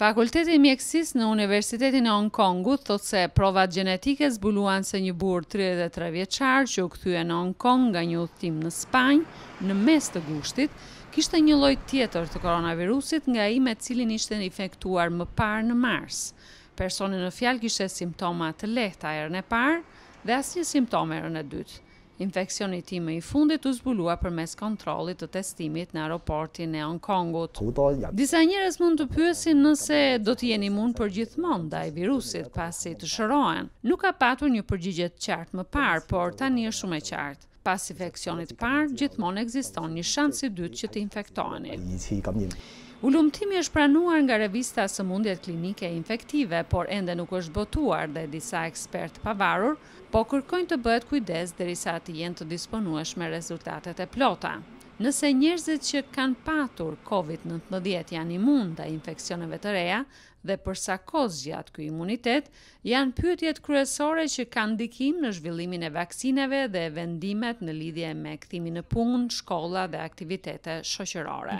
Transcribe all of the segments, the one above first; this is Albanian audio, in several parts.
Fakulteti i Mjekësisë në Universitetin e Hong Kongut thotë se provat gjenetike zbuluan se një burr 33-vjeçar, që u kthye në Hong Kong nga një udhtim në Spanjë në mes të gushtit, kishte një lloj tjetër të koronavirusit nga i me cilin ishte infektuar më parë në mars. Personi në fjalë kishte simptoma të lehta herën e parë dhe asnjë simptomë herën e dytë. Infekcionit i me i fundit u zbulua për mes kontrolit të testimit në aeroportin e Hong Kongut. Disa njëres mund të pyesin nëse do të jeni mund për gjithmon da i virusit pasi të shërojen. Nuk ka patu një përgjigjet qartë më parë, por tani është shumë e qartë. Pas infekcionit parë, gjithmonë ekziston një shansi dytë që të infektoheni. Ullumëtimi është pranuar nga revista së mundjet klinike e infektive, por ende nuk është botuar dhe disa ekspert pavarur, po kërkojnë të bëhet kujdes dhe risa të jenë të disponuash me rezultatet e plota. Nëse njerëzit që kanë patur COVID-19 janë imun të infekcioneve të reja dhe përsa kozë gjatë kë imunitet, janë pyetjet kryesore që kanë dikim në zhvillimin e vaksineve dhe vendimet në lidhje me këthimi në punë, shkolla dhe aktivitete shoqërore.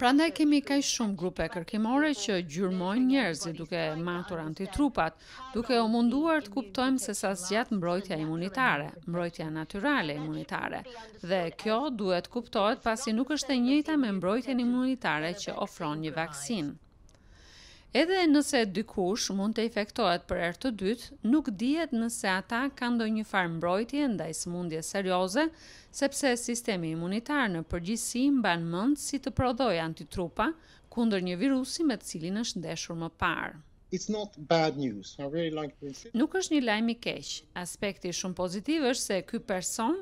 Pra ndaj kemi kaj shumë grupe kërkimore që gjurmojnë njerëzit duke matur antitrupat, duke o munduar të kuptojmë se sa zgjatë mbrojtja imunitare, mbrojtja naturale imunitare dhe kjo duhet kuptohet pasi nuk është e njëjta me mbrojtjen imunitare që ofron një vaksinë. Edhe nëse dikush mund të infektohet për herë të dytë, nuk dihet nëse ata kanë ndonjë farë mbrojtje ndaj sëmundjes serioze, sepse sistemi imunitar në përgjithësi mban mend si të prodhojë antitrupa kundër një virusi me të cilin është ndeshur më parë. It's not bad news. I really like this. Nuk është një lajm i keq. Aspekti shumë pozitiv është se ky person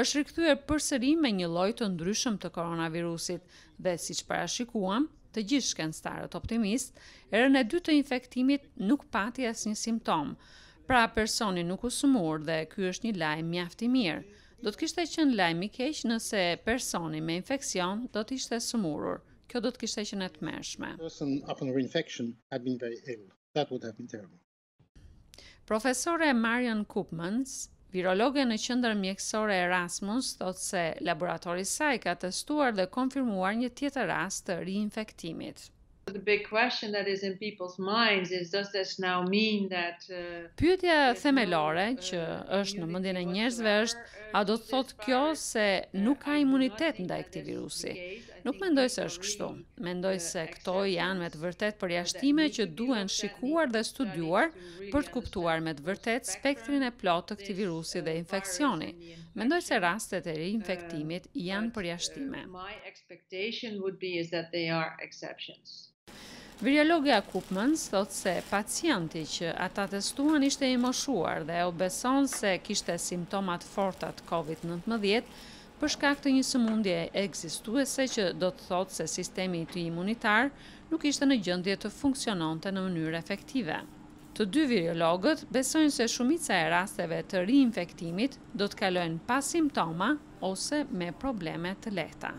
është rikthyer përsëri me një lloj të ndryshëm të koronavirusit dhe siç parashikuam, të gjithë shkencëtarët optimist, erën e dytë të infektimit nuk pati asnjë simptom. Pra personi nuk u sëmur dhe ky është një lajm mjaft i mirë. Do të kishte qenë lajm i keq nëse personi me infeksion do të ishte sëmurur. Kjo do të kishte qenë e tmerrshme. Profesore Marion Kupmans, Virologe në qëndër mjekësore Erasmus thot se laboratori saj ka testuar dhe konfirmuar një tjetër rast të reinfektimit. The big question that is in people's minds is does this now mean that uh, Pyetja themelore që uh, është në mendjen e njerëzve është a do të thotë kjo se nuk ka imunitet ndaj këtij virusi? Nuk mendoj se është kështu. Mendoj se këto janë me të vërtet përjashtime që duhen shikuar dhe studuar për të kuptuar me të vërtet spektrin e plot të këtij virusi uh, dhe infeksioni. Mendoj se rastet e reinfektimit janë përjashtime. My expectation would be is that they are exceptions. Virologja Kupman thot se pacienti që ata testuan ishte i moshuar dhe u beson se kishte simptomat forta të COVID-19 për shkak të një sëmundje egzistuese që do të thot se sistemi i tij imunitar nuk ishte në gjendje të funksiononte në mënyrë efektive. Të dy virologët besojnë se shumica e rasteve të riinfektimit do të kalojnë pa simptoma ose me probleme të lehta.